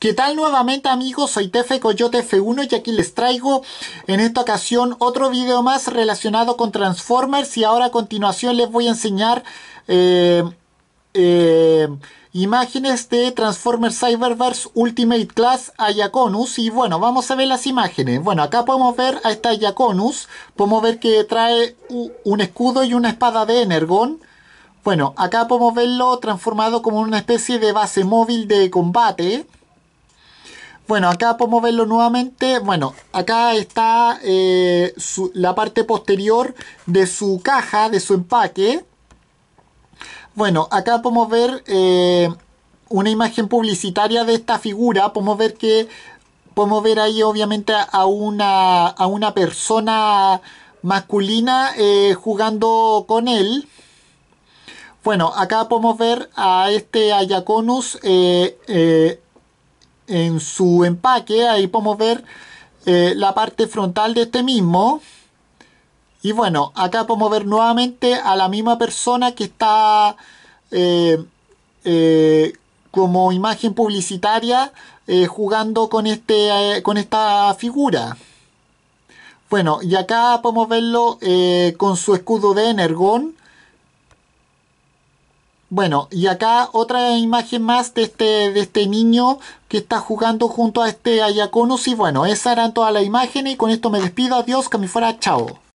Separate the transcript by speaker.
Speaker 1: ¿Qué tal nuevamente amigos? Soy Tefe Coyote F1 y aquí les traigo en esta ocasión otro video más relacionado con Transformers y ahora a continuación les voy a enseñar eh, eh, imágenes de Transformers Cyberverse Ultimate Class Ayaconus y bueno, vamos a ver las imágenes. Bueno, acá podemos ver a esta Ayaconus, podemos ver que trae un escudo y una espada de Energon. Bueno, acá podemos verlo transformado como una especie de base móvil de combate. Bueno, acá podemos verlo nuevamente. Bueno, acá está eh, la parte posterior de su caja, de su empaque. Bueno, acá podemos ver eh, una imagen publicitaria de esta figura. Podemos ver que podemos ver ahí obviamente a una, a una persona masculina eh, jugando con él. Bueno, acá podemos ver a este Ayaconus en su empaque, ahí podemos ver eh, la parte frontal de este mismo. Y bueno, acá podemos ver nuevamente a la misma persona que está eh, eh, como imagen publicitaria jugando con, este, con esta figura. Bueno, y acá podemos verlo con su escudo de Energon bueno, y acá otra imagen más de este, de este niño que está jugando junto a este ayaconos Y bueno, esas eran todas las imágenes y con esto me despido. Adiós, que me fuera, chao.